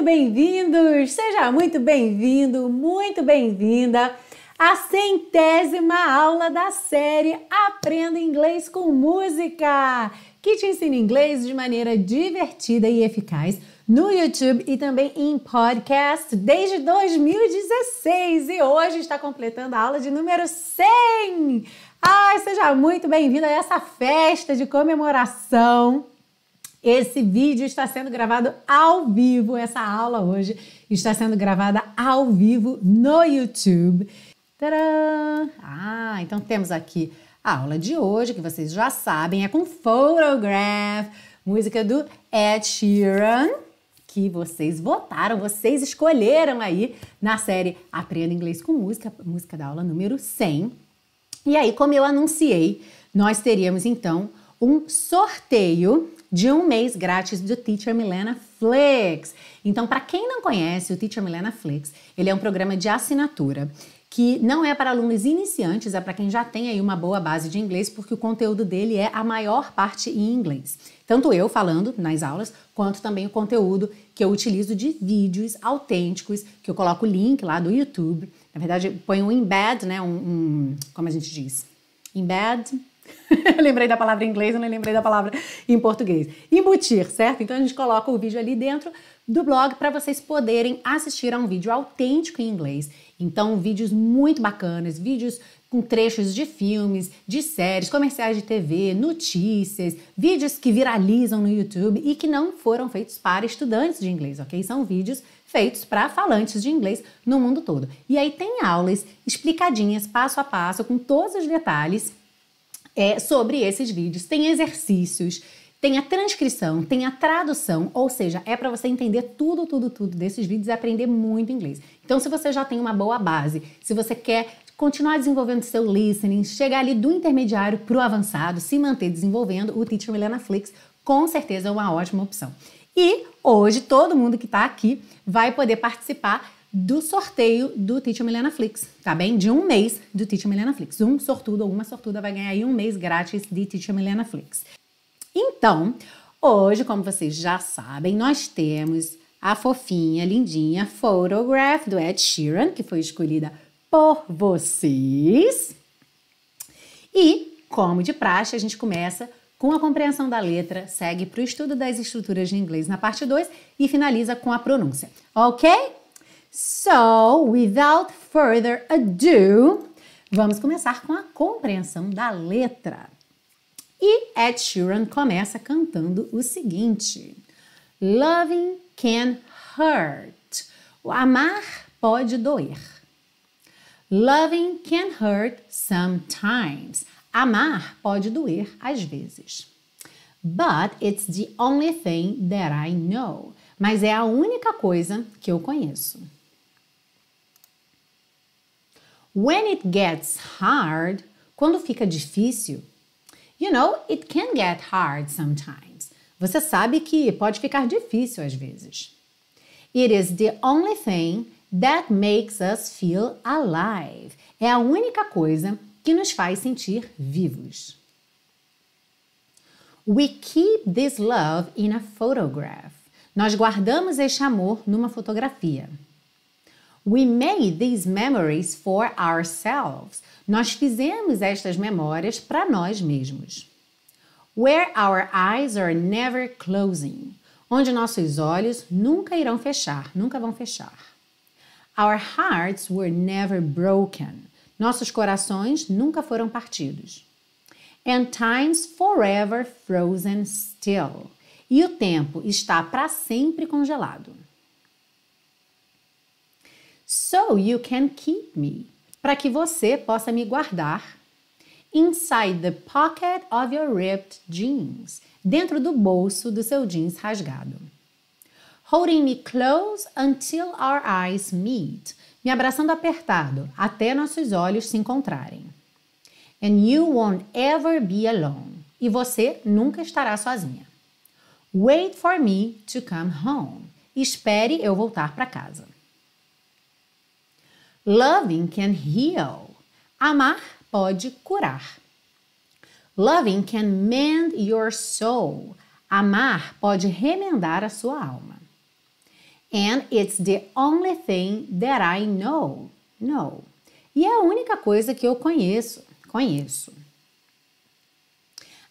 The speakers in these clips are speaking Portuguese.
muito bem-vindos, seja muito bem-vindo, muito bem-vinda à centésima aula da série Aprenda Inglês com Música, que te ensina inglês de maneira divertida e eficaz no YouTube e também em podcast desde 2016 e hoje está completando a aula de número 100. Ai, seja muito bem-vindo a essa festa de comemoração esse vídeo está sendo gravado ao vivo, essa aula hoje está sendo gravada ao vivo no YouTube. Tadã! Ah, então temos aqui a aula de hoje, que vocês já sabem, é com Photograph, música do Ed Sheeran, que vocês votaram, vocês escolheram aí na série Aprenda Inglês com Música, música da aula número 100. E aí, como eu anunciei, nós teríamos então um sorteio de um mês grátis do Teacher Milena Flix. Então, para quem não conhece o Teacher Milena Flix, ele é um programa de assinatura que não é para alunos iniciantes, é para quem já tem aí uma boa base de inglês, porque o conteúdo dele é a maior parte em inglês. Tanto eu falando nas aulas, quanto também o conteúdo que eu utilizo de vídeos autênticos, que eu coloco o link lá do YouTube. Na verdade, põe um embed, né? Um, um como a gente diz? Embed eu lembrei da palavra em inglês, eu não lembrei da palavra em português. Embutir, certo? Então a gente coloca o vídeo ali dentro do blog para vocês poderem assistir a um vídeo autêntico em inglês. Então, vídeos muito bacanas, vídeos com trechos de filmes, de séries, comerciais de TV, notícias, vídeos que viralizam no YouTube e que não foram feitos para estudantes de inglês, ok? São vídeos feitos para falantes de inglês no mundo todo. E aí tem aulas explicadinhas passo a passo com todos os detalhes é, sobre esses vídeos. Tem exercícios, tem a transcrição, tem a tradução, ou seja, é para você entender tudo, tudo, tudo desses vídeos e aprender muito inglês. Então, se você já tem uma boa base, se você quer continuar desenvolvendo seu listening, chegar ali do intermediário para o avançado, se manter desenvolvendo, o Teacher Milena Flix com certeza é uma ótima opção. E hoje todo mundo que está aqui vai poder participar do sorteio do Teacher Milena Flix, tá bem? De um mês do Teacher Milena Flix. Um sortudo ou uma sortuda vai ganhar aí um mês grátis de Teacher Milena Flix. Então, hoje, como vocês já sabem, nós temos a fofinha, lindinha Photograph do Ed Sheeran, que foi escolhida por vocês. E, como de praxe, a gente começa com a compreensão da letra, segue para o estudo das estruturas de inglês na parte 2 e finaliza com a pronúncia. Ok? So, without further ado, vamos começar com a compreensão da letra. E Ed Sheeran começa cantando o seguinte: Loving can hurt. O amar pode doer. Loving can hurt sometimes. Amar pode doer às vezes. But it's the only thing that I know. Mas é a única coisa que eu conheço. When it gets hard, quando fica difícil, you know, it can get hard sometimes. Você sabe que pode ficar difícil às vezes. It is the only thing that makes us feel alive. É a única coisa que nos faz sentir vivos. We keep this love in a photograph. Nós guardamos este amor numa fotografia. We made these memories for ourselves. Nós fizemos estas memórias para nós mesmos. Where our eyes are never closing. Onde nossos olhos nunca irão fechar, nunca vão fechar. Our hearts were never broken. Nossos corações nunca foram partidos. And time's forever frozen still. E o tempo está para sempre congelado. So you can keep me. Para que você possa me guardar. Inside the pocket of your ripped jeans. Dentro do bolso do seu jeans rasgado. Holding me close until our eyes meet. Me abraçando apertado até nossos olhos se encontrarem. And you won't ever be alone. E você nunca estará sozinha. Wait for me to come home. Espere eu voltar para casa. Loving can heal. Amar pode curar. Loving can mend your soul. Amar pode remendar a sua alma. And it's the only thing that I know. Know. E é a única coisa que eu conheço. Conheço.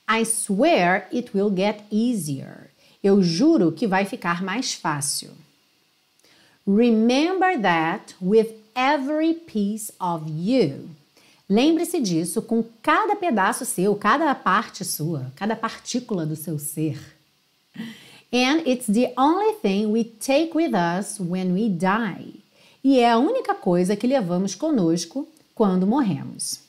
I swear it will get easier. Eu juro que vai ficar mais fácil. Remember that with every piece of you. Lembre-se disso com cada pedaço seu, cada parte sua, cada partícula do seu ser. And it's the only thing we take with us when we die. E é a única coisa que levamos conosco quando morremos.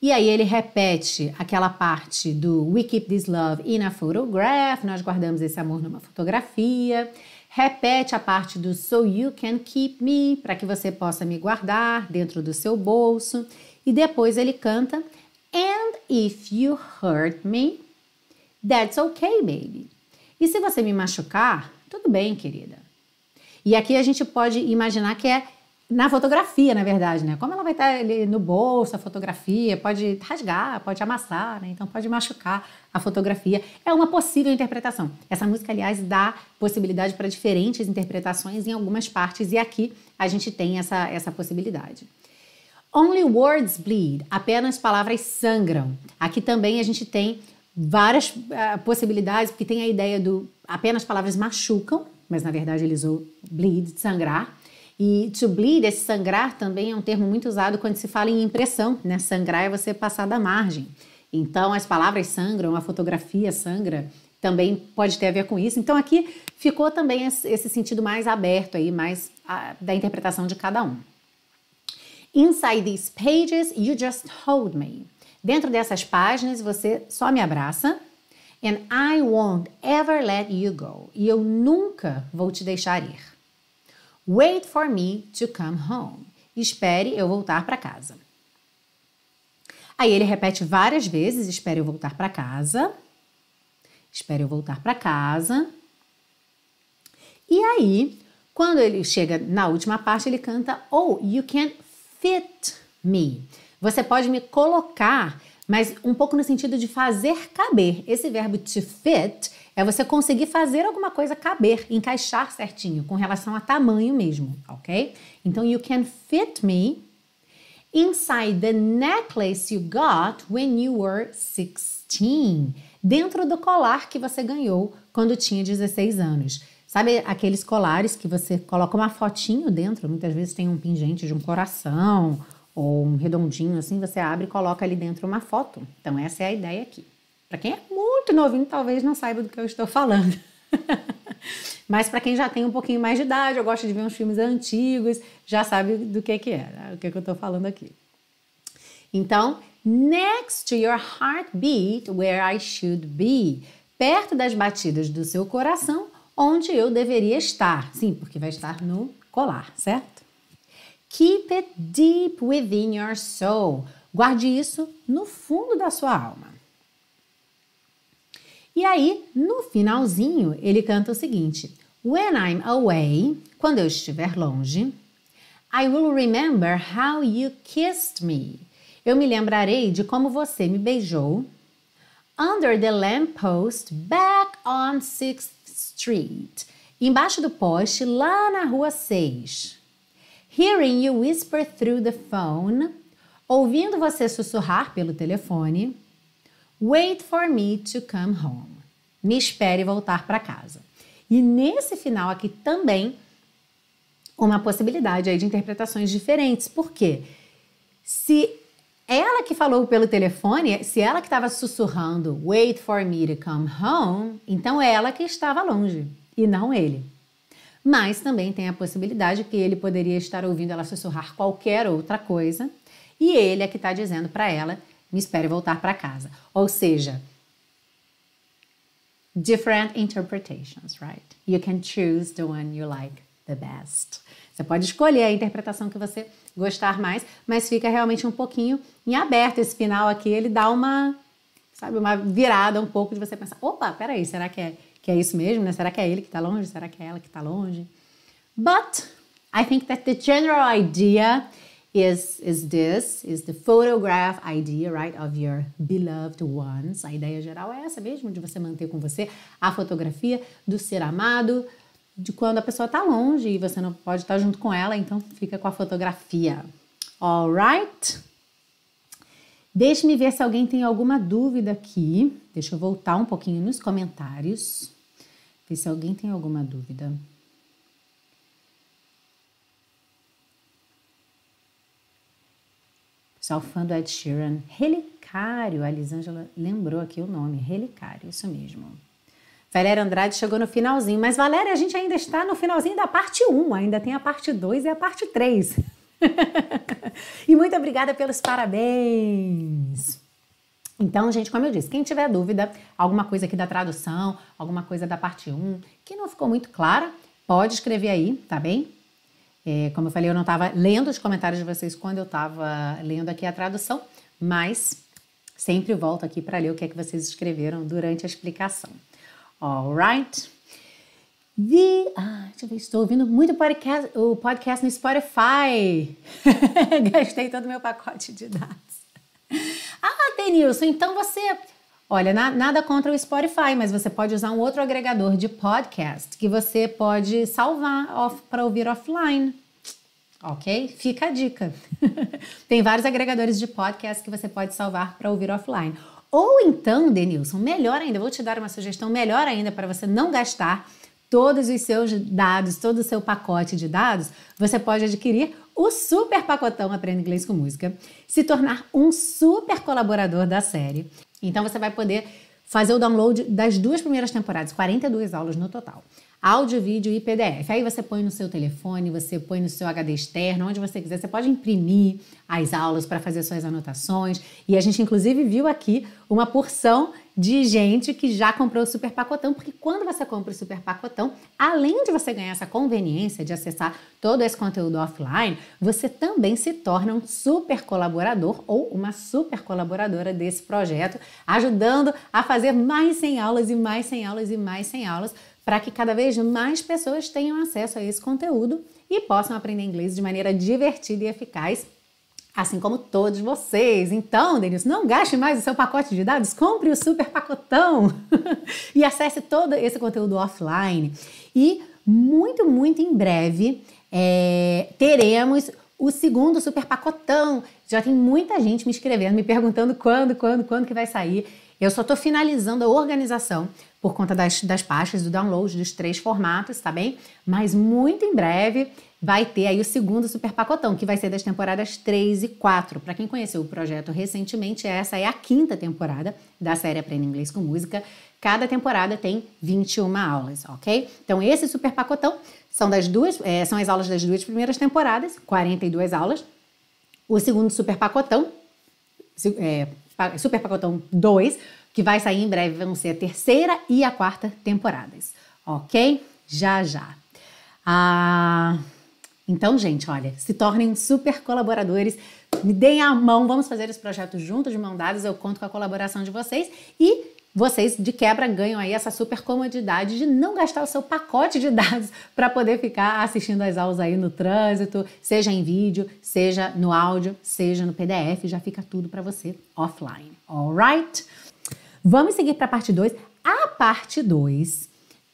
E aí ele repete aquela parte do We keep this love in a photograph, nós guardamos esse amor numa fotografia. Repete a parte do So You Can Keep Me, para que você possa me guardar dentro do seu bolso. E depois ele canta And if you hurt me, that's okay, baby. E se você me machucar, tudo bem, querida. E aqui a gente pode imaginar que é na fotografia, na verdade, né? Como ela vai estar ali no bolso, a fotografia, pode rasgar, pode amassar, né? Então pode machucar a fotografia. É uma possível interpretação. Essa música, aliás, dá possibilidade para diferentes interpretações em algumas partes, e aqui a gente tem essa, essa possibilidade. Only words bleed, apenas palavras sangram. Aqui também a gente tem várias uh, possibilidades, porque tem a ideia do apenas palavras machucam, mas na verdade ele usou bleed, sangrar. E to bleed, esse sangrar também é um termo muito usado quando se fala em impressão, né? Sangrar é você passar da margem. Então, as palavras sangram, a fotografia sangra, também pode ter a ver com isso. Então, aqui ficou também esse sentido mais aberto aí, mais a, ah, da interpretação de cada um. Inside these pages, you just hold me. Dentro dessas páginas, você só me abraça. And I won't ever let you go. E eu nunca vou te deixar ir. Wait for me to come home. Espere eu voltar para casa. Aí ele repete várias vezes: espere eu voltar para casa. Espere eu voltar para casa. E aí, quando ele chega na última parte, ele canta: Oh, you can fit me. Você pode me colocar, mas um pouco no sentido de fazer caber. Esse verbo to fit é você conseguir fazer alguma coisa caber, encaixar certinho, com relação a tamanho mesmo, ok? Então, you can fit me inside the necklace you got when you were 16. Dentro do colar que você ganhou quando tinha 16 anos. Sabe aqueles colares que você coloca uma fotinho dentro? Muitas vezes tem um pingente de um coração ou um redondinho assim, você abre e coloca ali dentro uma foto. Então, essa é a ideia aqui. Para quem é muito novinho, talvez não saiba do que eu estou falando. Mas para quem já tem um pouquinho mais de idade, eu gosto de ver uns filmes antigos, já sabe do que que é, né? o que, que eu estou falando aqui. Então, next to your heartbeat, where I should be, perto das batidas do seu coração, onde eu deveria estar. Sim, porque vai estar no colar, certo? Keep it deep within your soul. Guarde isso no fundo da sua alma. E aí, no finalzinho, ele canta o seguinte: When I'm away, quando eu estiver longe, I will remember how you kissed me. Eu me lembrarei de como você me beijou. Under the lamppost, back on 6th Street. Embaixo do poste, lá na rua 6. Hearing you whisper through the phone. Ouvindo você sussurrar pelo telefone. Wait for me to come home. Me espere voltar para casa. E nesse final aqui também uma possibilidade aí de interpretações diferentes. Por quê? Se ela que falou pelo telefone, se ela que estava sussurrando wait for me to come home, então é ela que estava longe e não ele. Mas também tem a possibilidade que ele poderia estar ouvindo ela sussurrar qualquer outra coisa e ele é que está dizendo para ela me espere voltar para casa. Ou seja, different interpretations, right? You can choose the one you like the best. Você pode escolher a interpretação que você gostar mais, mas fica realmente um pouquinho em aberto esse final aqui, ele dá uma, sabe, uma virada um pouco de você pensar, opa, peraí, será que é, que é isso mesmo, né? Será que é ele que está longe? Será que é ela que está longe? But I think that the general idea is is this is the photograph idea right of your beloved ones. A ideia geral é essa mesmo de você manter com você a fotografia do ser amado, de quando a pessoa está longe e você não pode estar tá junto com ela, então fica com a fotografia. Alright? Deixe-me ver se alguém tem alguma dúvida aqui. Deixa eu voltar um pouquinho nos comentários. Ver se alguém tem alguma dúvida. Salfando fã do Ed Sheeran. Relicário, a Lisângela lembrou aqui o nome, Relicário, isso mesmo. Valéria Andrade chegou no finalzinho, mas Valéria, a gente ainda está no finalzinho da parte 1, ainda tem a parte 2 e a parte 3. e muito obrigada pelos parabéns. Então, gente, como eu disse, quem tiver dúvida, alguma coisa aqui da tradução, alguma coisa da parte 1 que não ficou muito clara, pode escrever aí, tá bem? É, como eu falei, eu não estava lendo os comentários de vocês quando eu estava lendo aqui a tradução, mas sempre volto aqui para ler o que é que vocês escreveram durante a explicação. all The, ah, deixa eu ver, estou ouvindo muito podcast, o podcast no Spotify. Gastei todo o meu pacote de dados. Ah, Denilson, então você Olha, na, nada contra o Spotify, mas você pode usar um outro agregador de podcast que você pode salvar para ouvir offline. Ok? Fica a dica. Tem vários agregadores de podcast que você pode salvar para ouvir offline. Ou então, Denilson, melhor ainda, vou te dar uma sugestão melhor ainda para você não gastar todos os seus dados, todo o seu pacote de dados, você pode adquirir o super pacotão Aprenda Inglês com Música, se tornar um super colaborador da série então você vai poder fazer o download das duas primeiras temporadas, 42 aulas no total. Áudio, vídeo e PDF. Aí você põe no seu telefone, você põe no seu HD externo, onde você quiser. Você pode imprimir as aulas para fazer suas anotações. E a gente, inclusive, viu aqui uma porção de gente que já comprou o super pacotão, porque quando você compra o super pacotão, além de você ganhar essa conveniência de acessar todo esse conteúdo offline, você também se torna um super colaborador ou uma super colaboradora desse projeto, ajudando a fazer mais 100 aulas e mais 100 aulas e mais 100 aulas para que cada vez mais pessoas tenham acesso a esse conteúdo e possam aprender inglês de maneira divertida e eficaz assim como todos vocês. Então, Denilson, não gaste mais o seu pacote de dados, compre o super pacotão e acesse todo esse conteúdo offline. E muito, muito em breve é, teremos o segundo super pacotão. Já tem muita gente me escrevendo, me perguntando quando, quando, quando que vai sair. Eu só estou finalizando a organização por conta das, das pastas, do download, dos três formatos, tá bem? Mas muito em breve vai ter aí o segundo super pacotão, que vai ser das temporadas 3 e 4. Para quem conheceu o projeto recentemente, essa é a quinta temporada da série Aprenda Inglês com Música. Cada temporada tem 21 aulas, ok? Então, esse super pacotão são, das duas, é, são as aulas das duas primeiras temporadas, 42 aulas. O segundo super pacotão, é, super pacotão 2, que vai sair em breve, vão ser a terceira e a quarta temporadas, ok? Já já. Ah, então, gente, olha, se tornem super colaboradores, me deem a mão, vamos fazer esse projeto juntos, de mão dadas, eu conto com a colaboração de vocês e vocês de quebra ganham aí essa super comodidade de não gastar o seu pacote de dados para poder ficar assistindo as aulas aí no trânsito, seja em vídeo, seja no áudio, seja no PDF, já fica tudo para você offline. All right? Vamos seguir para a parte 2. A parte 2,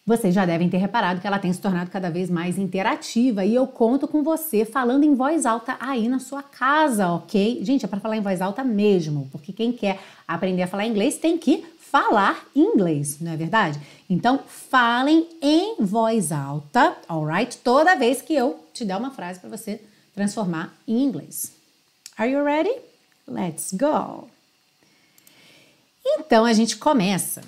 vocês já devem ter reparado que ela tem se tornado cada vez mais interativa e eu conto com você falando em voz alta aí na sua casa, ok? Gente, é para falar em voz alta mesmo, porque quem quer aprender a falar inglês tem que falar inglês, não é verdade? Então, falem em voz alta, alright? Toda vez que eu te der uma frase para você transformar em inglês. Are you ready? Let's go! Então a gente começa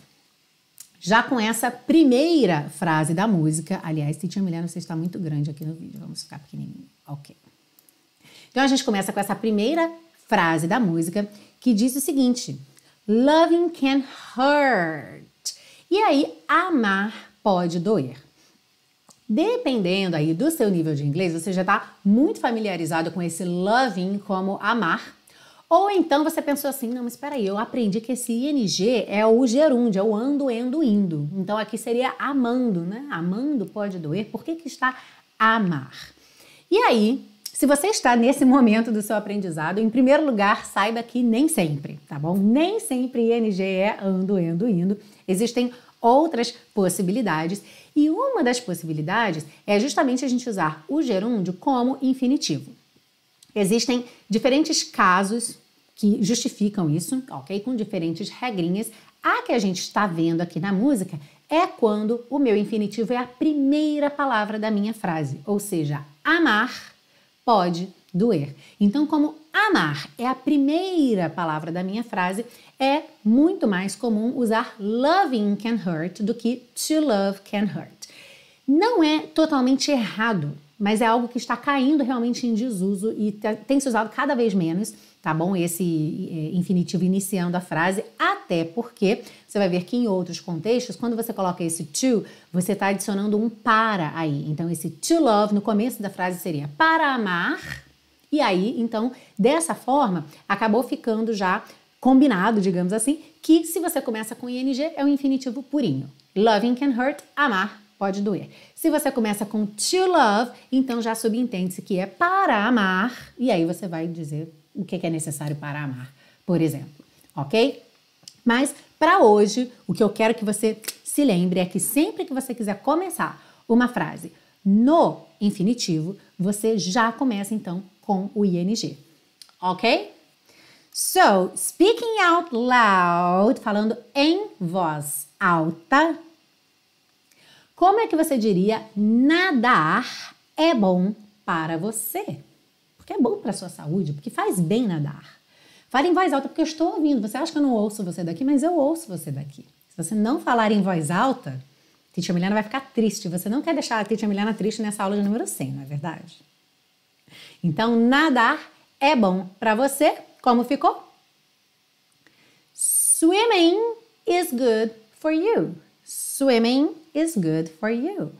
já com essa primeira frase da música. Aliás, Titia Milena, você está muito grande aqui no vídeo, vamos ficar pequenininho. Ok. Então a gente começa com essa primeira frase da música que diz o seguinte: Loving can hurt. E aí, amar pode doer. Dependendo aí do seu nível de inglês, você já está muito familiarizado com esse loving como amar ou então você pensou assim, não, mas espera aí, eu aprendi que esse ING é o gerúndio, é o ando, endo, indo. Então aqui seria amando, né? Amando pode doer, por que, que está amar? E aí, se você está nesse momento do seu aprendizado, em primeiro lugar, saiba que nem sempre, tá bom? Nem sempre ING é ando, endo, indo. Existem outras possibilidades. E uma das possibilidades é justamente a gente usar o gerúndio como infinitivo. Existem diferentes casos que justificam isso, ok? Com diferentes regrinhas. A que a gente está vendo aqui na música é quando o meu infinitivo é a primeira palavra da minha frase, ou seja, amar pode doer. Então, como amar é a primeira palavra da minha frase, é muito mais comum usar loving can hurt do que to love can hurt. Não é totalmente errado, mas é algo que está caindo realmente em desuso e tem se usado cada vez menos tá bom? Esse é, infinitivo iniciando a frase, até porque você vai ver que em outros contextos, quando você coloca esse to, você está adicionando um para aí. Então, esse to love no começo da frase seria para amar. E aí, então, dessa forma, acabou ficando já combinado, digamos assim, que se você começa com ing, é o um infinitivo purinho. Loving can hurt, amar pode doer. Se você começa com to love, então já subentende-se que é para amar, e aí você vai dizer o que é necessário para amar, por exemplo, ok? Mas para hoje, o que eu quero que você se lembre é que sempre que você quiser começar uma frase no infinitivo, você já começa então com o ing, ok? So, speaking out loud, falando em voz alta, como é que você diria nadar é bom para você? porque é bom para a sua saúde, porque faz bem nadar. Fale em voz alta, porque eu estou ouvindo. Você acha que eu não ouço você daqui, mas eu ouço você daqui. Se você não falar em voz alta, a Titi Emiliana vai ficar triste. Você não quer deixar a Titi Milena triste nessa aula de número 100, não é verdade? Então, nadar é bom para você. Como ficou? Swimming is good for you. Swimming is good for you.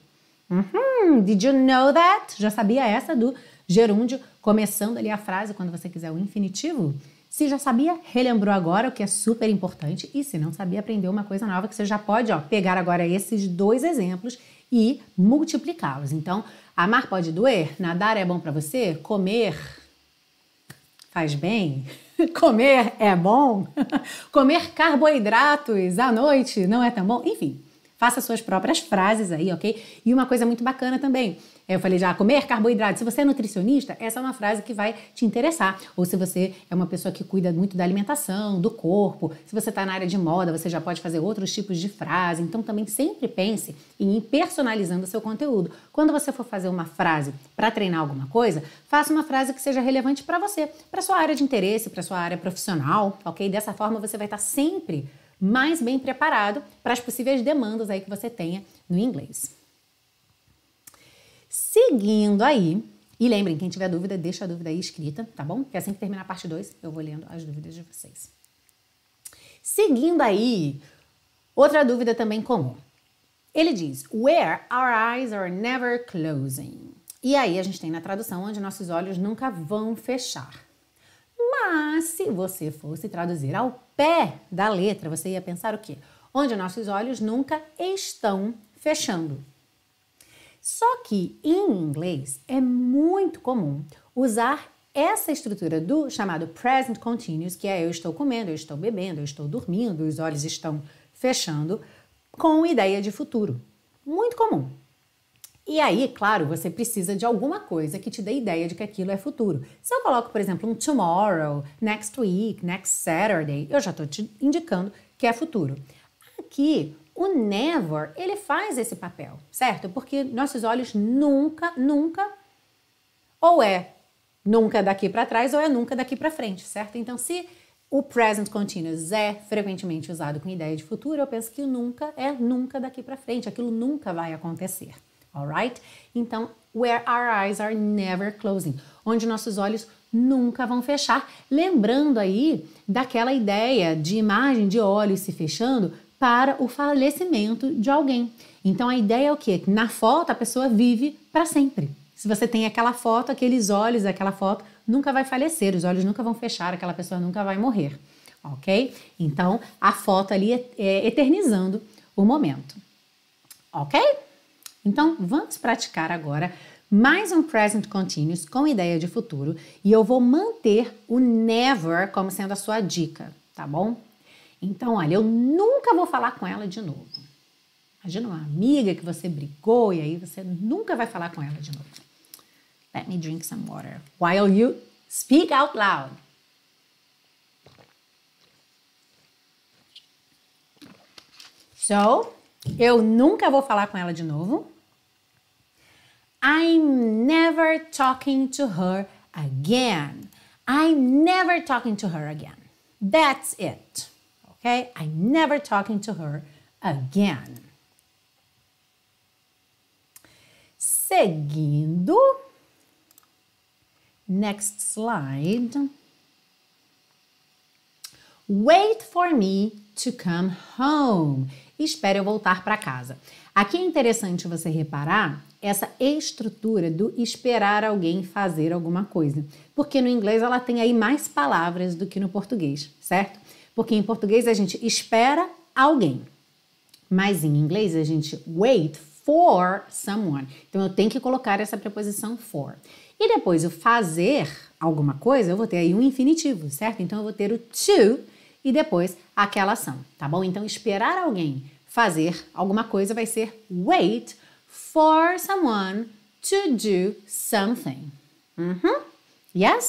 Uhum. Did you know that? Já sabia essa do gerúndio, começando ali a frase quando você quiser o infinitivo. Se já sabia, relembrou agora, o que é super importante, e se não sabia, aprendeu uma coisa nova que você já pode ó, pegar agora esses dois exemplos e multiplicá-los. Então, amar pode doer, nadar é bom para você, comer faz bem, comer é bom, comer carboidratos à noite não é tão bom, enfim faça suas próprias frases aí, ok? E uma coisa muito bacana também. É, eu falei já, comer carboidrato. Se você é nutricionista, essa é uma frase que vai te interessar. Ou se você é uma pessoa que cuida muito da alimentação, do corpo, se você está na área de moda, você já pode fazer outros tipos de frase. Então também sempre pense em ir personalizando o seu conteúdo. Quando você for fazer uma frase para treinar alguma coisa, faça uma frase que seja relevante para você, para sua área de interesse, para sua área profissional, ok? Dessa forma você vai estar tá sempre mais bem preparado para as possíveis demandas aí que você tenha no inglês. Seguindo aí, e lembrem, quem tiver dúvida, deixa a dúvida aí escrita, tá bom? Que assim que terminar a parte 2, eu vou lendo as dúvidas de vocês. Seguindo aí, outra dúvida também comum. Ele diz: Where our eyes are never closing. E aí a gente tem na tradução onde nossos olhos nunca vão fechar. Mas se você fosse traduzir ao pé da letra, você ia pensar o quê? Onde nossos olhos nunca estão fechando. Só que em inglês é muito comum usar essa estrutura do chamado present continuous, que é eu estou comendo, eu estou bebendo, eu estou dormindo, os olhos estão fechando, com ideia de futuro. Muito comum. E aí, claro, você precisa de alguma coisa que te dê ideia de que aquilo é futuro. Se eu coloco, por exemplo, um tomorrow, next week, next Saturday, eu já estou te indicando que é futuro. Aqui, o never, ele faz esse papel, certo? Porque nossos olhos nunca, nunca, ou é nunca daqui para trás ou é nunca daqui para frente, certo? Então, se o present continuous é frequentemente usado com ideia de futuro, eu penso que o nunca é nunca daqui para frente, aquilo nunca vai acontecer alright? Então, where our eyes are never closing, onde nossos olhos nunca vão fechar. Lembrando aí daquela ideia de imagem de olhos se fechando para o falecimento de alguém. Então a ideia é o quê? Que na foto a pessoa vive para sempre. Se você tem aquela foto, aqueles olhos aquela foto nunca vai falecer, os olhos nunca vão fechar, aquela pessoa nunca vai morrer, ok? Então a foto ali é, é eternizando o momento, ok? Então, vamos praticar agora mais um present continuous com ideia de futuro e eu vou manter o never como sendo a sua dica, tá bom? Então, olha, eu nunca vou falar com ela de novo. Imagina uma amiga que você brigou e aí você nunca vai falar com ela de novo. Let me drink some water while you speak out loud. So, eu nunca vou falar com ela de novo. I'm never talking to her again. I'm never talking to her again. That's it. Okay? I'm never talking to her again. Seguindo. Next slide. Wait for me to come home. Espere eu voltar para casa. Aqui é interessante você reparar essa estrutura do esperar alguém fazer alguma coisa. Porque no inglês ela tem aí mais palavras do que no português, certo? Porque em português a gente espera alguém, mas em inglês a gente wait for someone. Então eu tenho que colocar essa preposição for. E depois o fazer alguma coisa, eu vou ter aí um infinitivo, certo? Então eu vou ter o to e depois aquela ação, tá bom? Então esperar alguém fazer alguma coisa vai ser wait for someone to do something. Mm -hmm. Yes?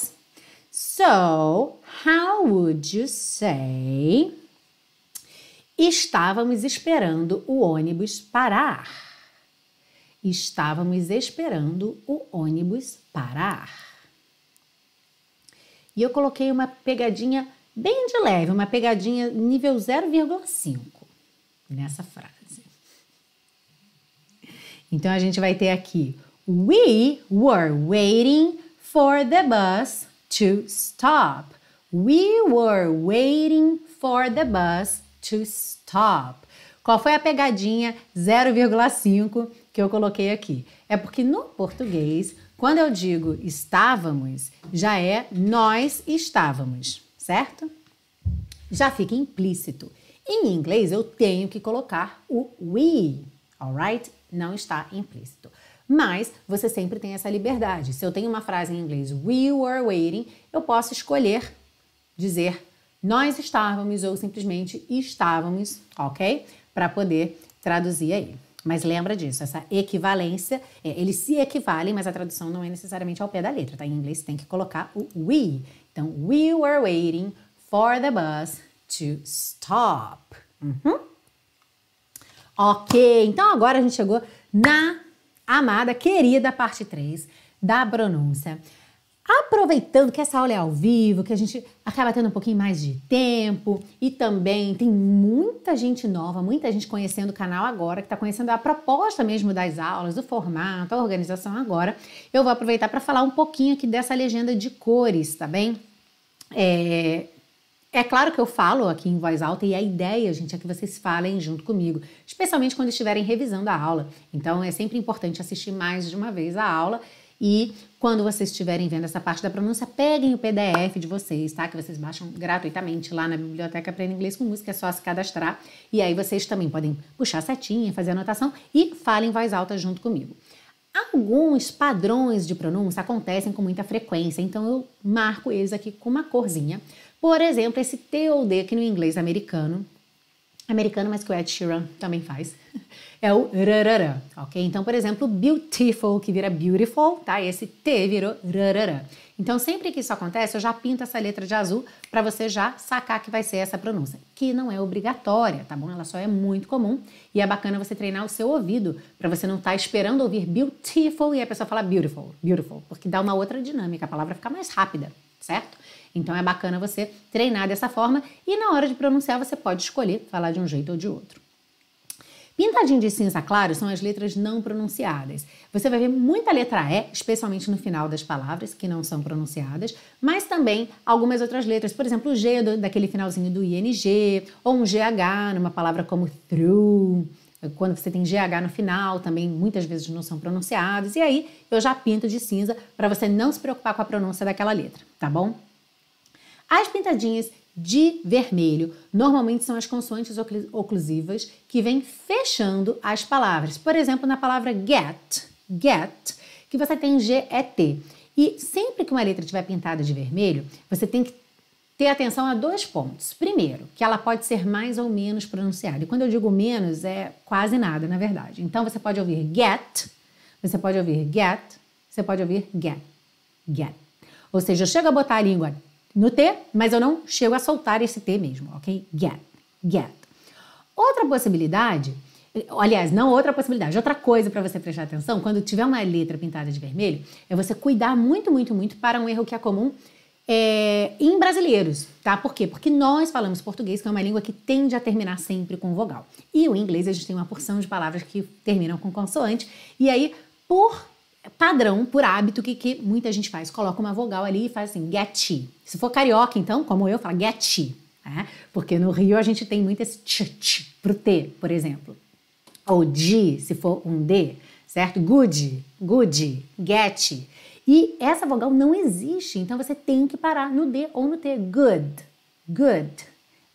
So, how would you say? Estávamos esperando o ônibus parar. Estávamos esperando o ônibus parar. E eu coloquei uma pegadinha bem de leve, uma pegadinha nível 0,5 nessa frase. Então a gente vai ter aqui: We were waiting for the bus to stop. We were waiting for the bus to stop. Qual foi a pegadinha 0,5 que eu coloquei aqui? É porque no português, quando eu digo estávamos, já é nós estávamos, certo? Já fica implícito. Em inglês eu tenho que colocar o we, alright? não está implícito. Mas você sempre tem essa liberdade. Se eu tenho uma frase em inglês, we were waiting, eu posso escolher dizer nós estávamos ou simplesmente estávamos, ok? Para poder traduzir aí. Mas lembra disso, essa equivalência, é, eles se equivalem, mas a tradução não é necessariamente ao pé da letra, tá? Em inglês tem que colocar o we. Então, we were waiting for the bus to stop. Uhum. Ok, então agora a gente chegou na amada, querida parte 3 da pronúncia. Aproveitando que essa aula é ao vivo, que a gente acaba tendo um pouquinho mais de tempo e também tem muita gente nova, muita gente conhecendo o canal agora, que está conhecendo a proposta mesmo das aulas, do formato, a organização agora, eu vou aproveitar para falar um pouquinho aqui dessa legenda de cores, tá bem? É, é claro que eu falo aqui em voz alta e a ideia, gente, é que vocês falem junto comigo, especialmente quando estiverem revisando a aula. Então é sempre importante assistir mais de uma vez a aula e quando vocês estiverem vendo essa parte da pronúncia, peguem o PDF de vocês, tá? Que vocês baixam gratuitamente lá na biblioteca Aprenda Inglês com Música, é só se cadastrar. E aí vocês também podem puxar setinha, fazer anotação e falem em voz alta junto comigo. Alguns padrões de pronúncia acontecem com muita frequência, então eu marco eles aqui com uma corzinha por exemplo, esse TOD, aqui no inglês americano, americano, mas que o Ed Sheeran também faz, é o rarará, ok? Então, por exemplo, beautiful, que vira beautiful, tá? Esse T virou rarará. Então, sempre que isso acontece, eu já pinto essa letra de azul para você já sacar que vai ser essa pronúncia, que não é obrigatória, tá bom? Ela só é muito comum e é bacana você treinar o seu ouvido para você não estar tá esperando ouvir beautiful e a pessoa falar beautiful, beautiful, porque dá uma outra dinâmica, a palavra fica mais rápida, certo? Então é bacana você treinar dessa forma e na hora de pronunciar você pode escolher falar de um jeito ou de outro. Pintadinho de cinza claro são as letras não pronunciadas. Você vai ver muita letra E, especialmente no final das palavras, que não são pronunciadas, mas também algumas outras letras, por exemplo, o G do, daquele finalzinho do ING, ou um GH numa palavra como through. Quando você tem GH no final, também muitas vezes não são pronunciadas E aí eu já pinto de cinza para você não se preocupar com a pronúncia daquela letra, tá bom? As pintadinhas de vermelho normalmente são as consoantes oclusivas que vêm fechando as palavras. Por exemplo, na palavra get, get, que você tem G-E-T. E sempre que uma letra estiver pintada de vermelho, você tem que ter atenção a dois pontos. Primeiro, que ela pode ser mais ou menos pronunciada. E quando eu digo menos, é quase nada, na verdade. Então você pode ouvir get, você pode ouvir get, você pode ouvir get, get. Ou seja, eu chego a botar a língua no T, mas eu não chego a soltar esse T mesmo, ok? Get, get. Outra possibilidade, aliás, não outra possibilidade, outra coisa para você prestar atenção, quando tiver uma letra pintada de vermelho, é você cuidar muito, muito, muito para um erro que é comum é, em brasileiros, tá? Por quê? Porque nós falamos português, que é uma língua que tende a terminar sempre com vogal. E o inglês, a gente tem uma porção de palavras que terminam com consoante, e aí, por padrão, por hábito, que, que muita gente faz. Coloca uma vogal ali e faz assim, get. Se for carioca, então, como eu, fala get, Né? Porque no Rio a gente tem muito esse tch, tch pro T, por exemplo. Ou de, se for um D, certo? Good, good, get. E essa vogal não existe, então você tem que parar no D ou no T. Good, good,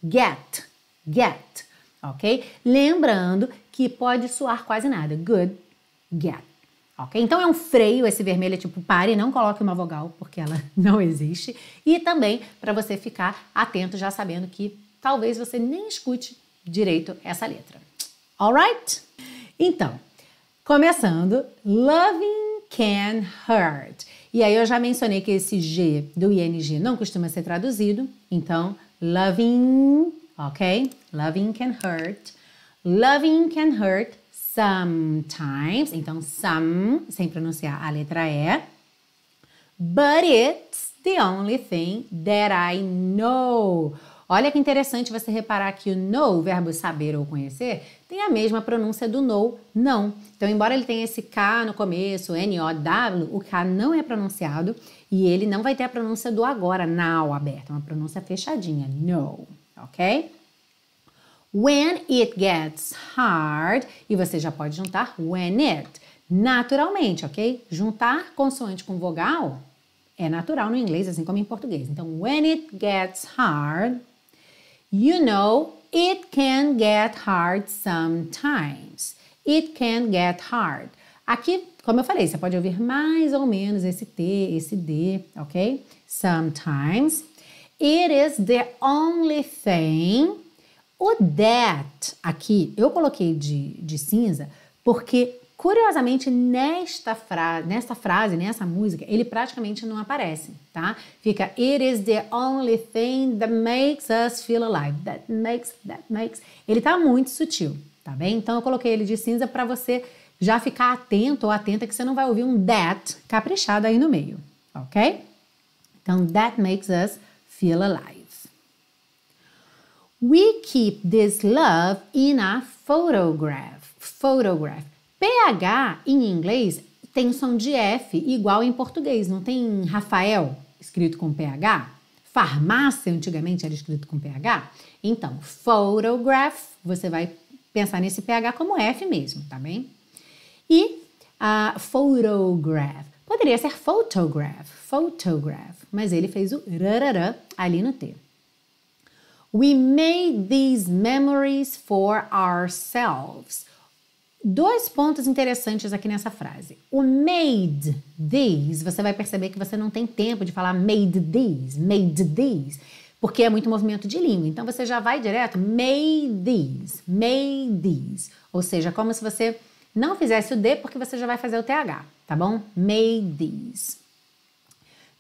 get, get, ok? Lembrando que pode soar quase nada. Good, get. Ok, Então é um freio, esse vermelho é tipo pare, não coloque uma vogal, porque ela não existe. E também para você ficar atento, já sabendo que talvez você nem escute direito essa letra. Alright? Então, começando, loving can hurt. E aí eu já mencionei que esse G do ING não costuma ser traduzido, então loving, ok? Loving can hurt. Loving can hurt sometimes, então some, sem pronunciar a letra E. But it's the only thing that I know. Olha que interessante você reparar que o know, o verbo saber ou conhecer, tem a mesma pronúncia do know, não. Então, embora ele tenha esse K no começo, N-O-W, o K não é pronunciado e ele não vai ter a pronúncia do agora, now, aberta, é uma pronúncia fechadinha, know, ok? When it gets hard, e você já pode juntar when it, naturalmente, ok? Juntar consoante com vogal é natural no inglês, assim como em português. Então, when it gets hard, you know it can get hard sometimes. It can get hard. Aqui, como eu falei, você pode ouvir mais ou menos esse T, esse D, ok? Sometimes. It is the only thing o that aqui eu coloquei de, de cinza porque, curiosamente, nesta fra nessa frase, nessa música, ele praticamente não aparece, tá? Fica It is the only thing that makes us feel alive. That makes, that makes. Ele tá muito sutil, tá bem? Então eu coloquei ele de cinza para você já ficar atento ou atenta que você não vai ouvir um that caprichado aí no meio, ok? Então, that makes us feel alive. We keep this love in a photograph. Photograph. PH em inglês tem som de F igual em português, não tem Rafael escrito com PH? Farmácia antigamente era escrito com PH? Então, photograph, você vai pensar nesse PH como F mesmo, tá bem? E a uh, photograph. Poderia ser photograph, photograph, mas ele fez o rararã ali no T. We made these memories for ourselves. Dois pontos interessantes aqui nessa frase. O made these, você vai perceber que você não tem tempo de falar made these, made these, porque é muito movimento de língua. Então você já vai direto made these, made these. Ou seja, como se você não fizesse o D, porque você já vai fazer o TH, tá bom? Made these.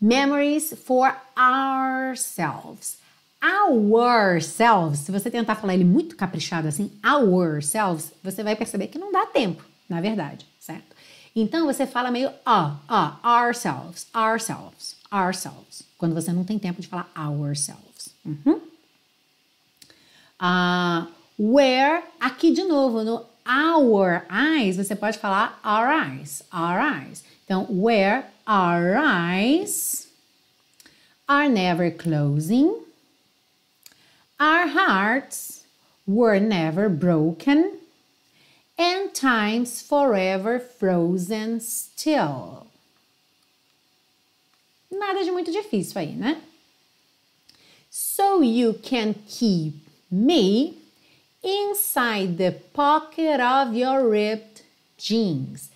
Memories for ourselves ourselves, se você tentar falar ele muito caprichado assim, ourselves, você vai perceber que não dá tempo, na verdade, certo? Então você fala meio ó, ó, ourselves, ourselves, ourselves, quando você não tem tempo de falar ourselves. Uhum. Uh, ah, where, aqui de novo, no our eyes, você pode falar our eyes, our eyes. Então, where our eyes are never closing Our hearts were never broken and times forever frozen still. Nada de muito difícil aí, né? So you can keep me inside the pocket of your ripped jeans.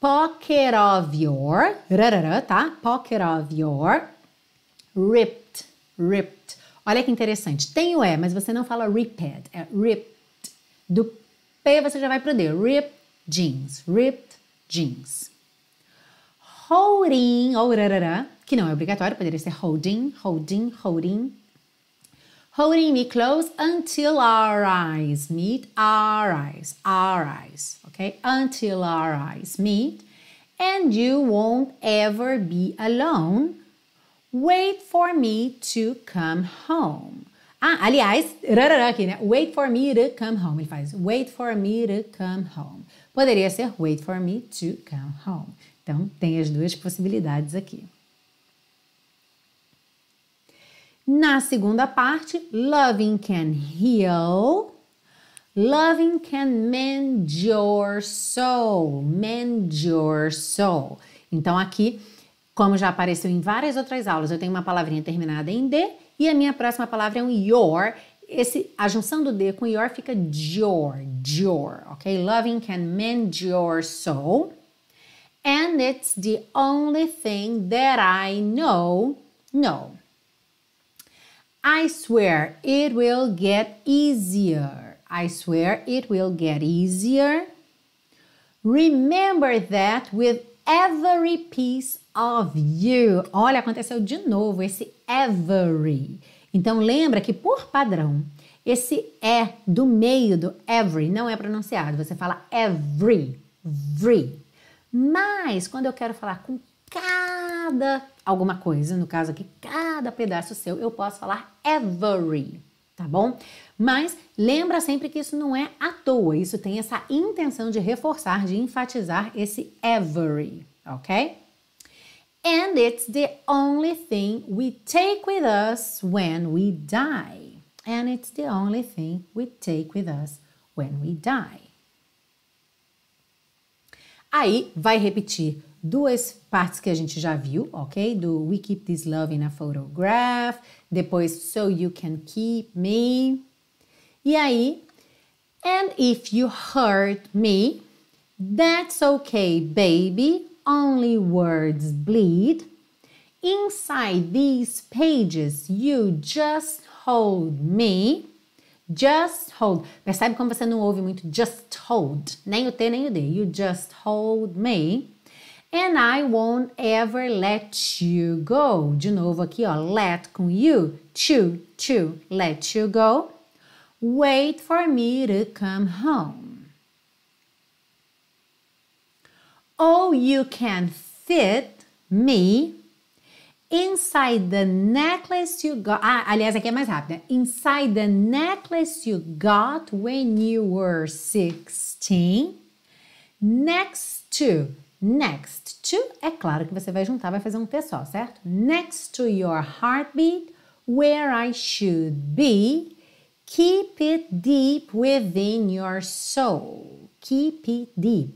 Pocket of your, tá? Pocket of your ripped, ripped Olha que interessante. Tem o E, mas você não fala ripped, é ripped. Do P você já vai pro D. Ripped jeans, ripped jeans. Holding, ou rarara, que não é obrigatório, poderia ser holding, holding, holding. Holding me close until our eyes meet, our eyes, our eyes, ok? Until our eyes meet, and you won't ever be alone Wait for me to come home. Ah, aliás, aqui, né? Wait for me to come home. Ele faz wait for me to come home. Poderia ser wait for me to come home. Então, tem as duas possibilidades aqui. Na segunda parte, loving can heal. Loving can mend your soul. Mend your soul. Então, aqui como já apareceu em várias outras aulas, eu tenho uma palavrinha terminada em D e a minha próxima palavra é um your. Esse, a junção do D com your fica your, your, ok? Loving can mend your soul. And it's the only thing that I know, know. I swear it will get easier. I swear it will get easier. Remember that with every piece of you. Olha, aconteceu de novo esse every. Então lembra que por padrão, esse é do meio do every não é pronunciado. Você fala every, every. Mas quando eu quero falar com cada alguma coisa, no caso aqui, cada pedaço seu, eu posso falar every tá bom? Mas lembra sempre que isso não é à toa, isso tem essa intenção de reforçar, de enfatizar esse every, ok? And it's the only thing we take with us when we die. And it's the only thing we take with us when we die. Aí vai repetir duas partes que a gente já viu, ok? Do We Keep This Love in a Photograph, depois So You Can Keep Me. E aí, And if you hurt me, that's okay, baby, only words bleed. Inside these pages, you just hold me. Just hold. Percebe como você não ouve muito just hold, nem o T nem o D. You just hold me. And I won't ever let you go. De novo aqui, ó, let com you, to, to, let you go. Wait for me to come home. Oh, you can fit me inside the necklace you got. Ah, aliás, aqui é mais rápida. Inside the necklace you got when you were 16. Next to Next to, é claro que você vai juntar, vai fazer um T só, certo? Next to your heartbeat, where I should be, keep it deep within your soul. Keep it deep.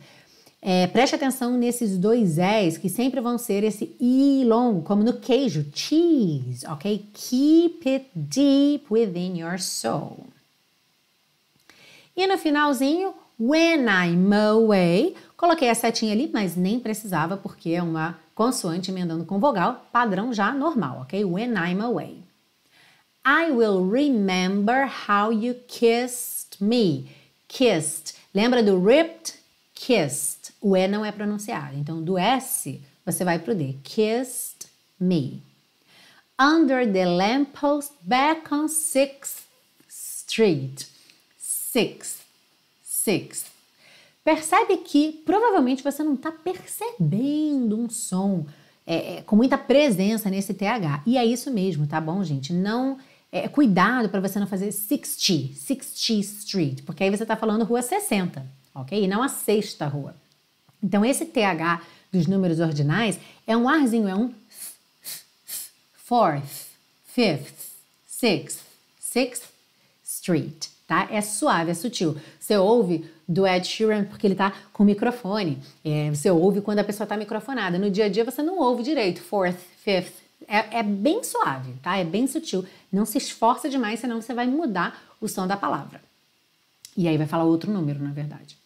É, preste atenção nesses dois S que sempre vão ser esse I longo, como no queijo, cheese, ok? Keep it deep within your soul. E no finalzinho, When I mow away, coloquei a setinha ali, mas nem precisava porque é uma consoante emendando com vogal, padrão já normal, ok? When I'm away. I will remember how you kissed me. Kissed. Lembra do ripped? Kissed. O E não é pronunciado, então do S você vai pro D. Kissed me. Under the lamppost back on 6th Street. 6th sixth. Percebe que provavelmente você não está percebendo um som é, é, com muita presença nesse TH. E é isso mesmo, tá bom, gente? Não é, cuidado para você não fazer 60, 60 Street, porque aí você está falando rua 60, ok? E não a sexta rua. Então, esse TH dos números ordinais é um arzinho, é um fourth, fifth, sixth, sixth street, tá? É suave, é sutil. Você ouve do Ed Sheeran porque ele tá com microfone. É, você ouve quando a pessoa tá microfonada. No dia a dia você não ouve direito. Fourth, fifth. É, é bem suave, tá? É bem sutil. Não se esforça demais, senão você vai mudar o som da palavra. E aí vai falar outro número, na verdade.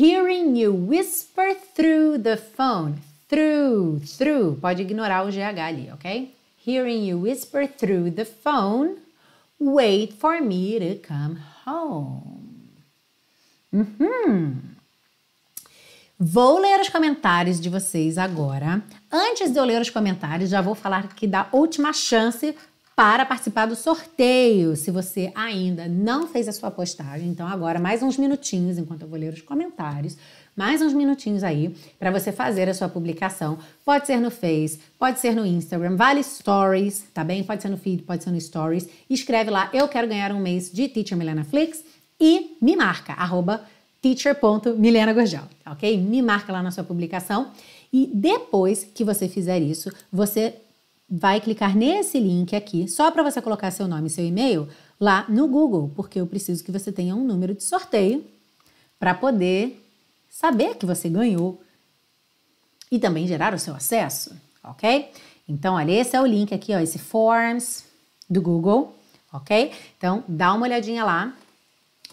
Hearing you whisper through the phone. Through, through. Pode ignorar o GH ali, ok? Hearing you whisper through the phone. Wait for me to come home. Uhum. Vou ler os comentários de vocês agora. Antes de eu ler os comentários, já vou falar que dá última chance para participar do sorteio. Se você ainda não fez a sua postagem, então agora mais uns minutinhos, enquanto eu vou ler os comentários, mais uns minutinhos aí para você fazer a sua publicação. Pode ser no Face, pode ser no Instagram, vale Stories, tá bem? Pode ser no feed, pode ser no Stories. Escreve lá, eu quero ganhar um mês de Teacher Milena Flix e me marca, arroba teacher.milenagorgel, ok? Me marca lá na sua publicação e depois que você fizer isso, você vai clicar nesse link aqui, só para você colocar seu nome e seu e-mail lá no Google, porque eu preciso que você tenha um número de sorteio para poder saber que você ganhou e também gerar o seu acesso, ok? Então, olha, esse é o link aqui, ó, esse Forms do Google, ok? Então, dá uma olhadinha lá,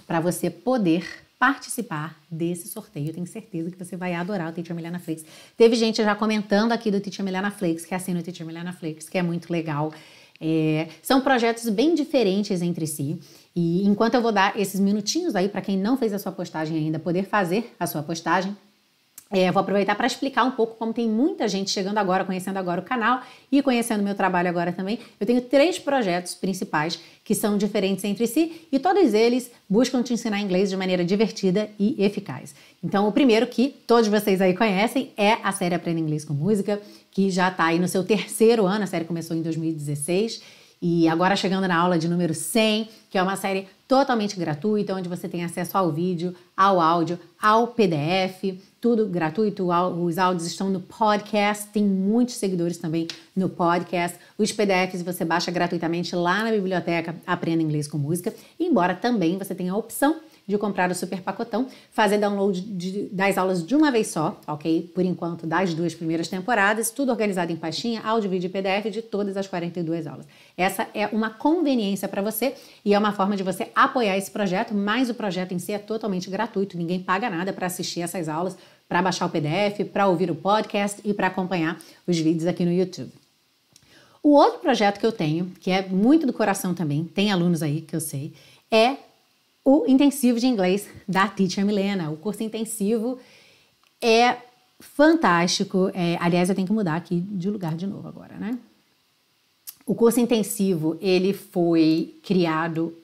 para você poder participar desse sorteio. Eu tenho certeza que você vai adorar o Teacher Milena Flix. Teve gente já comentando aqui do Teacher Milena Flix, que assina o Teacher Milena Flix, que é muito legal. É, são projetos bem diferentes entre si. E enquanto eu vou dar esses minutinhos aí para quem não fez a sua postagem ainda poder fazer a sua postagem, é, vou aproveitar para explicar um pouco como tem muita gente chegando agora, conhecendo agora o canal e conhecendo meu trabalho agora também. Eu tenho três projetos principais que são diferentes entre si e todos eles buscam te ensinar inglês de maneira divertida e eficaz. Então, o primeiro que todos vocês aí conhecem é a série Aprenda Inglês com Música, que já está aí no seu terceiro ano. A série começou em 2016 e agora chegando na aula de número 100, que é uma série totalmente gratuita, onde você tem acesso ao vídeo, ao áudio, ao PDF tudo gratuito. Os áudios estão no podcast, tem muitos seguidores também no podcast. Os PDFs você baixa gratuitamente lá na biblioteca Aprenda Inglês com Música. Embora também você tenha a opção de comprar o super pacotão, fazer download de, das aulas de uma vez só, ok? Por enquanto, das duas primeiras temporadas, tudo organizado em pastinha, áudio, vídeo e PDF de todas as 42 aulas. Essa é uma conveniência para você e é uma forma de você apoiar esse projeto, mas o projeto em si é totalmente gratuito, ninguém paga nada para assistir essas aulas para baixar o PDF, para ouvir o podcast e para acompanhar os vídeos aqui no YouTube. O outro projeto que eu tenho, que é muito do coração também, tem alunos aí que eu sei, é o intensivo de inglês da Teacher Milena. O curso intensivo é fantástico. É, aliás, eu tenho que mudar aqui de lugar de novo agora, né? O curso intensivo ele foi criado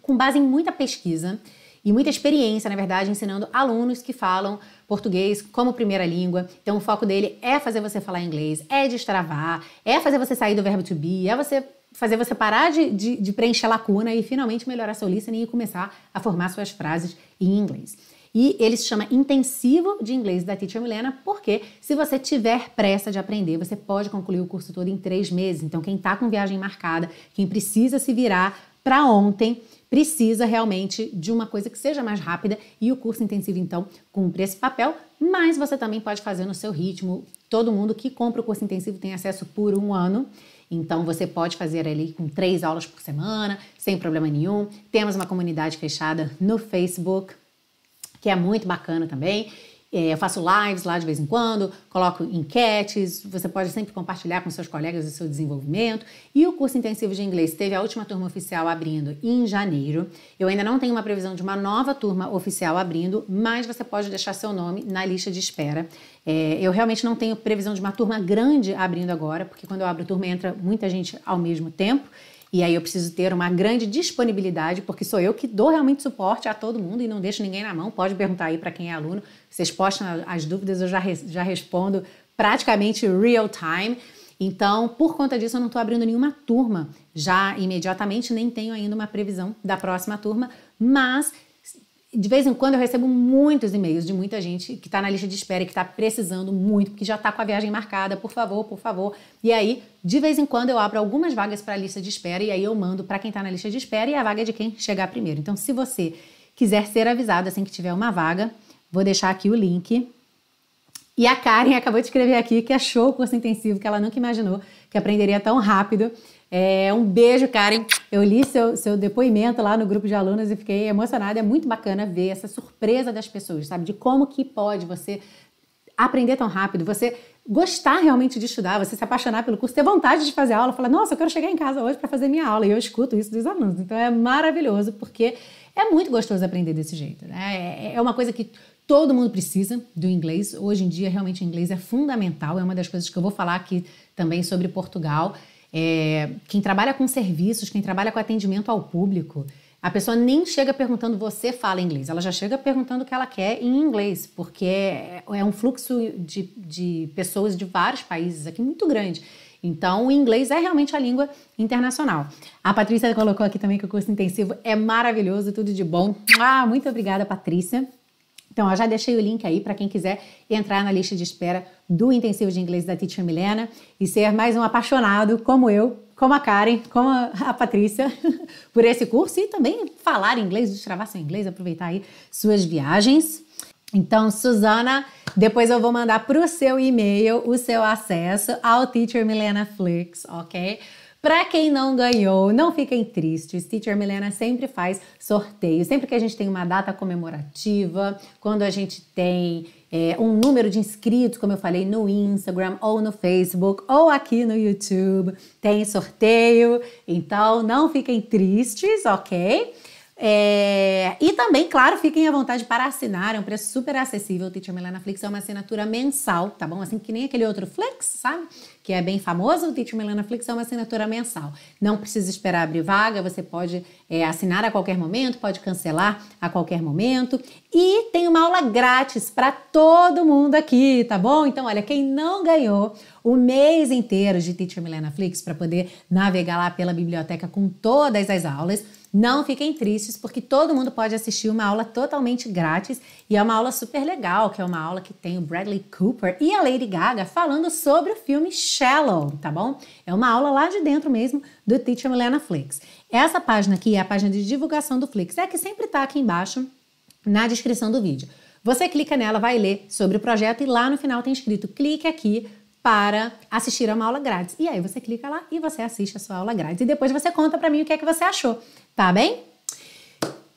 com base em muita pesquisa e muita experiência, na verdade, ensinando alunos que falam português como primeira língua. Então, o foco dele é fazer você falar inglês, é destravar, é fazer você sair do verbo to be, é você fazer você parar de, de, de preencher lacuna e finalmente melhorar seu listening e começar a formar suas frases em inglês. E ele se chama Intensivo de Inglês da Teacher Milena, porque se você tiver pressa de aprender, você pode concluir o curso todo em três meses. Então, quem está com viagem marcada, quem precisa se virar para ontem, precisa realmente de uma coisa que seja mais rápida e o curso intensivo então cumpre esse papel, mas você também pode fazer no seu ritmo. Todo mundo que compra o curso intensivo tem acesso por um ano. Então você pode fazer ali com três aulas por semana, sem problema nenhum. Temos uma comunidade fechada no Facebook, que é muito bacana também eu faço lives lá de vez em quando, coloco enquetes, você pode sempre compartilhar com seus colegas o seu desenvolvimento. E o curso intensivo de inglês teve a última turma oficial abrindo em janeiro. Eu ainda não tenho uma previsão de uma nova turma oficial abrindo, mas você pode deixar seu nome na lista de espera. É, eu realmente não tenho previsão de uma turma grande abrindo agora, porque quando eu abro turma entra muita gente ao mesmo tempo. E aí eu preciso ter uma grande disponibilidade, porque sou eu que dou realmente suporte a todo mundo e não deixo ninguém na mão. Pode perguntar aí para quem é aluno. Vocês postam as dúvidas, eu já, já respondo praticamente real time. Então, por conta disso, eu não estou abrindo nenhuma turma já imediatamente, nem tenho ainda uma previsão da próxima turma, mas de vez em quando eu recebo muitos e-mails de muita gente que está na lista de espera e que está precisando muito, que já está com a viagem marcada, por favor, por favor. E aí, de vez em quando, eu abro algumas vagas para a lista de espera e aí eu mando para quem está na lista de espera e a vaga é de quem chegar primeiro. Então, se você quiser ser avisado assim que tiver uma vaga, vou deixar aqui o link. E a Karen acabou de escrever aqui que achou o curso intensivo, que ela nunca imaginou que aprenderia tão rápido. É, um beijo, Karen. Eu li seu, seu depoimento lá no grupo de alunos e fiquei emocionada. É muito bacana ver essa surpresa das pessoas, sabe? De como que pode você aprender tão rápido, você gostar realmente de estudar, você se apaixonar pelo curso, ter vontade de fazer aula, falar, nossa, eu quero chegar em casa hoje para fazer minha aula. E eu escuto isso dos alunos. Então é maravilhoso, porque é muito gostoso aprender desse jeito. Né? É, é, é uma coisa que todo mundo precisa do inglês. Hoje em dia, realmente, o inglês é fundamental. É uma das coisas que eu vou falar aqui também sobre Portugal é, quem trabalha com serviços, quem trabalha com atendimento ao público, a pessoa nem chega perguntando você fala inglês, ela já chega perguntando o que ela quer em inglês, porque é, é um fluxo de, de pessoas de vários países aqui muito grande. Então, o inglês é realmente a língua internacional. A Patrícia colocou aqui também que o curso intensivo é maravilhoso, tudo de bom. Ah, muito obrigada, Patrícia. Então, eu já deixei o link aí para quem quiser entrar na lista de espera do intensivo de inglês da Teacher Milena e ser mais um apaixonado como eu, como a Karen, como a Patrícia, por esse curso e também falar inglês, destravar seu inglês, aproveitar aí suas viagens. Então, Suzana, depois eu vou mandar para o seu e-mail o seu acesso ao Teacher Milena Flix, ok? Para quem não ganhou, não fiquem tristes. Teacher Milena sempre faz sorteio. Sempre que a gente tem uma data comemorativa, quando a gente tem é, um número de inscritos, como eu falei, no Instagram ou no Facebook ou aqui no YouTube, tem sorteio. Então não fiquem tristes, ok? É, e também, claro, fiquem à vontade para assinar, é um preço super acessível. O Teacher Milena Flix é uma assinatura mensal, tá bom? Assim que nem aquele outro Flix, sabe? Que é bem famoso, o Teacher Milena Flix é uma assinatura mensal. Não precisa esperar abrir vaga, você pode é, assinar a qualquer momento, pode cancelar a qualquer momento. E tem uma aula grátis para todo mundo aqui, tá bom? Então, olha, quem não ganhou o mês inteiro de Teacher Milena Flix para poder navegar lá pela biblioteca com todas as aulas não fiquem tristes, porque todo mundo pode assistir uma aula totalmente grátis e é uma aula super legal, que é uma aula que tem o Bradley Cooper e a Lady Gaga falando sobre o filme Shallow, tá bom? É uma aula lá de dentro mesmo do Teacher Milena Flix. Essa página aqui é a página de divulgação do Flix, é que sempre tá aqui embaixo na descrição do vídeo. Você clica nela, vai ler sobre o projeto e lá no final tem escrito clique aqui para assistir a uma aula grátis. E aí você clica lá e você assiste a sua aula grátis. E depois você conta para mim o que é que você achou, tá bem?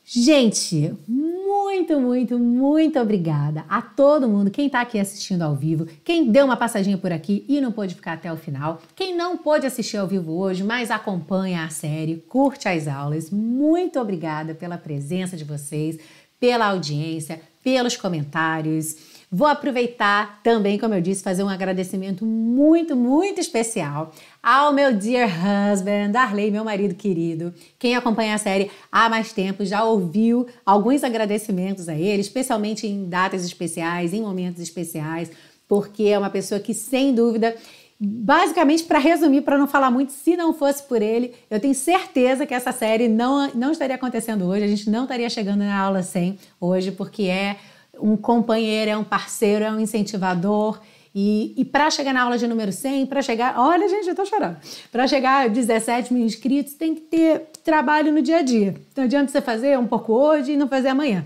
Gente, muito, muito, muito obrigada a todo mundo, quem está aqui assistindo ao vivo, quem deu uma passadinha por aqui e não pôde ficar até o final, quem não pôde assistir ao vivo hoje, mas acompanha a série, curte as aulas. Muito obrigada pela presença de vocês, pela audiência, pelos comentários. Vou aproveitar também, como eu disse, fazer um agradecimento muito, muito especial ao meu dear husband, Arley, meu marido querido. Quem acompanha a série há mais tempo já ouviu alguns agradecimentos a ele, especialmente em datas especiais, em momentos especiais, porque é uma pessoa que, sem dúvida, Basicamente, para resumir, para não falar muito, se não fosse por ele, eu tenho certeza que essa série não, não estaria acontecendo hoje, a gente não estaria chegando na aula 100 hoje, porque é um companheiro, é um parceiro, é um incentivador. E, e para chegar na aula de número 100, para chegar. Olha, gente, eu estou chorando. Para chegar a 17 mil inscritos, tem que ter trabalho no dia a dia. Não adianta você fazer um pouco hoje e não fazer amanhã.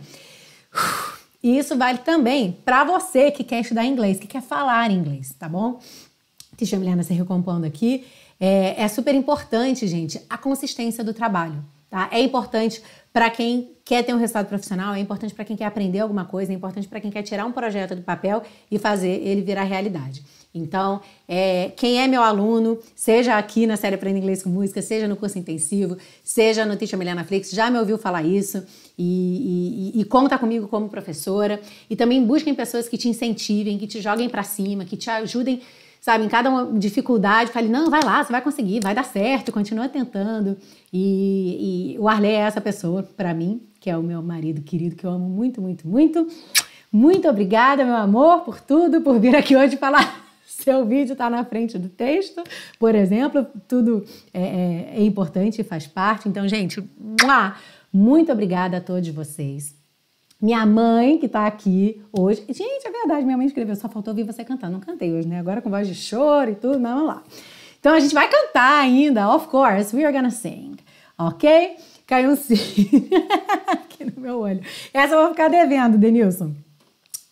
E isso vale também para você que quer estudar inglês, que quer falar inglês, tá bom? Deixa se recompondo aqui. É, é super importante, gente, a consistência do trabalho. Tá? É importante para quem quer ter um resultado profissional, é importante para quem quer aprender alguma coisa, é importante para quem quer tirar um projeto do papel e fazer ele virar realidade. Então, é, quem é meu aluno, seja aqui na série Aprenda Inglês com Música, seja no curso intensivo, seja no Teach Emiliana Flix, já me ouviu falar isso e, e, e conta comigo como professora. E também busquem pessoas que te incentivem, que te joguem para cima, que te ajudem sabe, em cada dificuldade, falei, não, vai lá, você vai conseguir, vai dar certo, continua tentando. E, e o Arley é essa pessoa para mim, que é o meu marido querido, que eu amo muito, muito, muito. Muito obrigada, meu amor, por tudo, por vir aqui hoje falar seu vídeo está na frente do texto, por exemplo, tudo é, é, é importante e faz parte. Então, gente, muito obrigada a todos vocês. Minha mãe, que tá aqui hoje. Gente, é verdade, minha mãe escreveu, só faltou ouvir você cantar. Não cantei hoje, né? Agora com voz de choro e tudo, mas vamos lá. Então a gente vai cantar ainda, of course, we are gonna sing, ok? Caiu um sim aqui no meu olho. Essa eu vou ficar devendo, Denilson.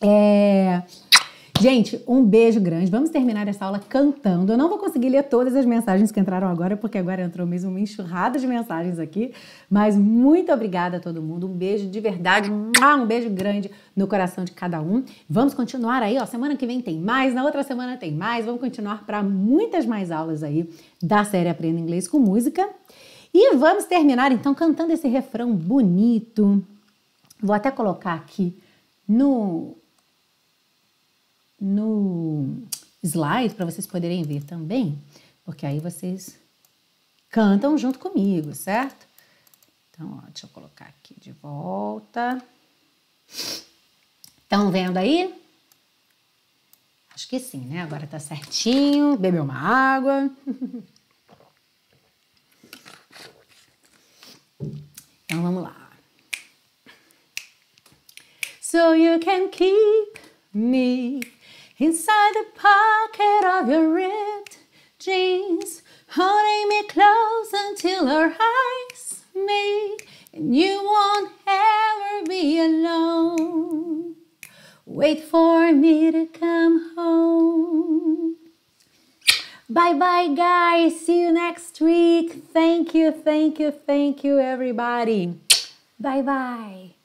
É. Gente, um beijo grande. Vamos terminar essa aula cantando. Eu não vou conseguir ler todas as mensagens que entraram agora, porque agora entrou mesmo uma enxurrada de mensagens aqui. Mas muito obrigada a todo mundo. Um beijo de verdade. Um beijo grande no coração de cada um. Vamos continuar aí, ó. Semana que vem tem mais, na outra semana tem mais. Vamos continuar para muitas mais aulas aí da série Aprenda Inglês com Música. E vamos terminar então cantando esse refrão bonito. Vou até colocar aqui no no slide para vocês poderem ver também, porque aí vocês cantam junto comigo, certo? Então, ó, deixa eu colocar aqui de volta. Estão vendo aí? Acho que sim, né? Agora tá certinho. Bebeu uma água. Então vamos lá. So you can keep me Inside the pocket of your ripped jeans, holding me close until our eyes meet, and you won't ever be alone. Wait for me to come home. Bye bye, guys. See you next week. Thank you, thank you, thank you, everybody. Bye bye.